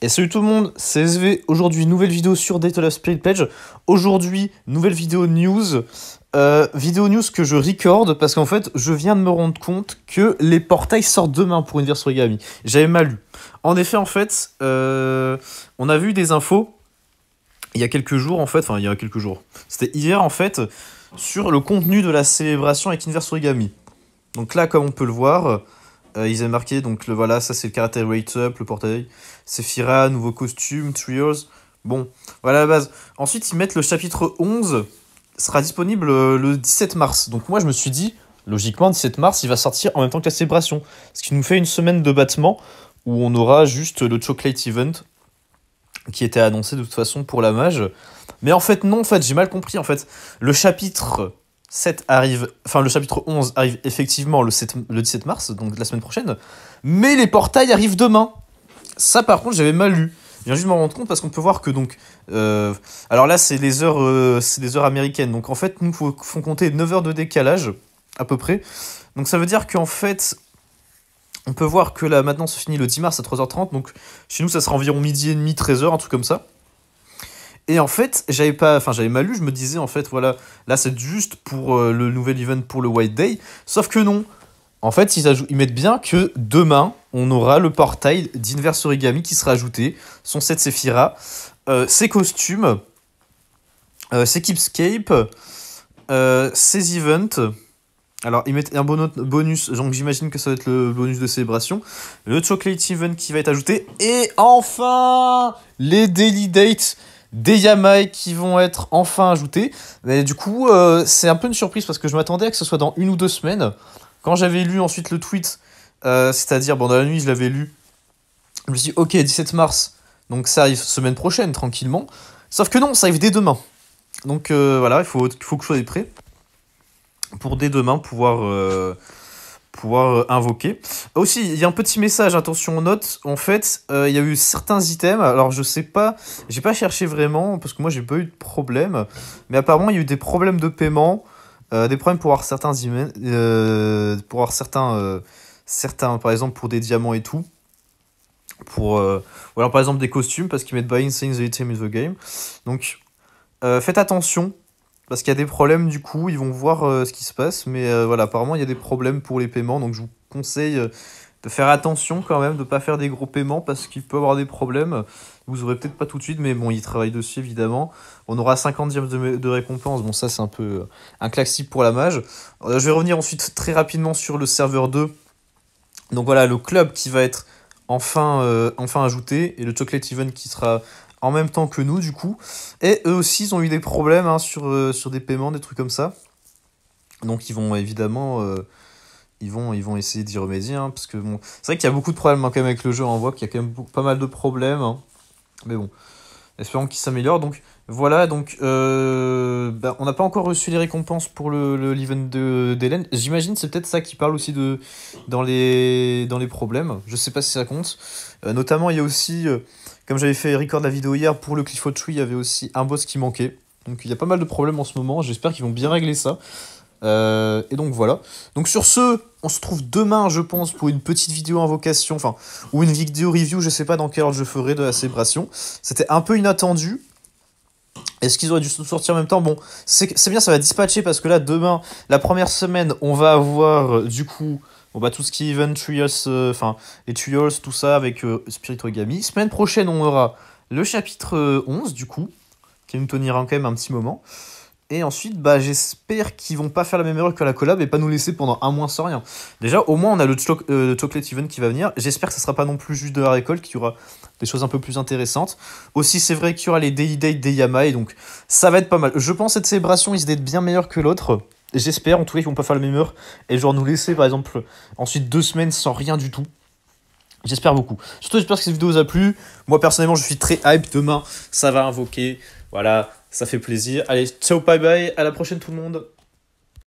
Et salut tout le monde, c'est SV. Aujourd'hui, nouvelle vidéo sur Date of Spirit Pledge. Aujourd'hui, nouvelle vidéo news. Euh, vidéo news que je recorde parce qu'en fait, je viens de me rendre compte que les portails sortent demain pour Inverse Origami. J'avais mal lu. En effet, en fait, euh, on a vu des infos il y a quelques jours, en fait, enfin, il y a quelques jours. C'était hier, en fait, sur le contenu de la célébration avec Inverse Origami. Donc là, comme on peut le voir, euh, ils avaient marqué, donc le, voilà, ça c'est le caractère rate-up, le portail. Sephira, nouveau costume, Trios. Bon, voilà la base. Ensuite, ils mettent le chapitre 11, sera disponible euh, le 17 mars. Donc moi, je me suis dit, logiquement, le 17 mars, il va sortir en même temps que la célébration. Ce qui nous fait une semaine de battement où on aura juste le Chocolate Event qui était annoncé de toute façon pour la mage. Mais en fait, non, en fait, j'ai mal compris. En fait, le chapitre 7 arrive, enfin le chapitre 11 arrive effectivement le, 7, le 17 mars, donc la semaine prochaine, mais les portails arrivent demain. Ça par contre j'avais mal lu. Je viens juste m'en rendre compte parce qu'on peut voir que donc... Euh, alors là c'est les, heures, euh, c'est heures américaines, donc en fait nous font compter 9 heures de décalage à peu près. Donc ça veut dire qu'en fait on peut voir que là maintenant se finit le 10 mars à 3h30, donc chez nous ça sera environ midi et demi, 13h, un truc comme ça. Et en fait, j'avais pas, enfin j'avais mal lu, je me disais en fait voilà, là c'est juste pour euh, le nouvel event pour le White Day. Sauf que non. En fait, ils, ajoutent, ils mettent bien que demain, on aura le portail d'Inverse Origami qui sera ajouté, son set Sephira, euh, ses costumes, euh, ses Keepscape, ses events. Alors, ils mettent un bonus, donc j'imagine que ça va être le bonus de célébration. Le Chocolate Event qui va être ajouté. Et enfin, les Daily Dates des Yamai qui vont être enfin ajoutés. Mais du coup, euh, c'est un peu une surprise parce que je m'attendais à que ce soit dans une ou deux semaines. Quand j'avais lu ensuite le tweet, euh, c'est-à-dire, bon, dans la nuit, je l'avais lu, je me suis dit, ok, 17 mars, donc ça arrive semaine prochaine, tranquillement. Sauf que non, ça arrive dès demain. Donc euh, voilà, il faut, faut que je sois prêt pour dès demain pouvoir pouvoir euh, invoquer. Aussi, il y a un petit message, attention note En fait, euh, il y a eu certains items. Alors, je sais pas, j'ai pas cherché vraiment parce que moi, j'ai pas eu de problème. Mais apparemment, il y a eu des problèmes de paiement, euh, des problèmes pour avoir certains, euh, pour avoir certains, certains, par exemple, pour des diamants et tout. Pour, ou alors, par exemple, des costumes parce qu'ils mettent Buying Things the Item the Game. Donc, faites attention. Parce qu'il y a des problèmes du coup, ils vont voir euh, ce qui se passe, mais euh, voilà, apparemment il y a des problèmes pour les paiements, donc je vous conseille euh, de faire attention quand même, de ne pas faire des gros paiements parce qu'il peut avoir des problèmes. Vous aurez peut-être pas tout de suite, mais bon, ils travaillent dessus évidemment. On aura 50 dièmes de, récompense, bon ça c'est un peu un classique pour la mage. je vais revenir ensuite très rapidement sur le serveur 2. Donc voilà, le club qui va être enfin, enfin ajouté, et le Chocolate Event qui sera en même temps que nous, du coup. Et eux aussi, ils ont eu des problèmes hein, sur, euh, sur des paiements, des trucs comme ça. Donc ils vont évidemment... Euh, ils vont, ils vont essayer d'y remédier, hein, parce que c'est vrai qu'il y a beaucoup de problèmes hein, quand même avec le jeu, on voit qu'il y a quand même pas mal de problèmes, mais bon, espérons qu'il s'améliore. Donc voilà, donc euh, bah, on n'a pas encore reçu les récompenses pour le, l'event d'Hélène. J'imagine c'est peut-être ça qui parle aussi de, dans, les, dans les problèmes. Je sais pas si ça compte. Euh, notamment, il y a aussi, euh, comme j'avais fait record la vidéo hier, pour le Clifford Tree, il y avait aussi un boss qui manquait. Donc il y a pas mal de problèmes en ce moment. J'espère qu'ils vont bien régler ça. Euh, et donc voilà. Donc sur ce, on se trouve demain, je pense, pour une petite vidéo invocation, enfin, ou une vidéo review, je sais pas dans quelle ordre je ferai de la célébration. C'était un peu inattendu, est-ce qu'ils auraient dû sortir en même temps Bon, c'est bien, ça va dispatcher parce que là, demain, la première semaine, on va avoir euh, du coup bon, bah, tout ce qui est Event euh, enfin les Trials, tout ça avec euh, Spirit Ogami. Semaine prochaine, on aura le chapitre 11 du coup, qui nous tenira quand même un petit moment. Et ensuite, bah, j'espère qu'ils vont pas faire la même erreur que la collab et pas nous laisser pendant un mois sans rien. Déjà, au moins, on a le, Chocolate euh, Event qui va venir. J'espère que ce sera pas non plus juste de la récolte, qu'il y aura des choses un peu plus intéressantes. Aussi, c'est vrai qu'il y aura les Day Day, des et donc ça va être pas mal. Je pense que cette célébration vont d'être bien meilleure que l'autre. J'espère, en tout cas, qu'ils vont pas faire la même heure et genre nous laisser, par exemple, ensuite deux semaines sans rien du tout. J'espère beaucoup. Surtout, j'espère que cette vidéo vous a plu. Moi, personnellement, je suis très hype. Demain, ça va invoquer. Voilà, ça fait plaisir. Allez, ciao, bye bye. À la prochaine, tout le monde.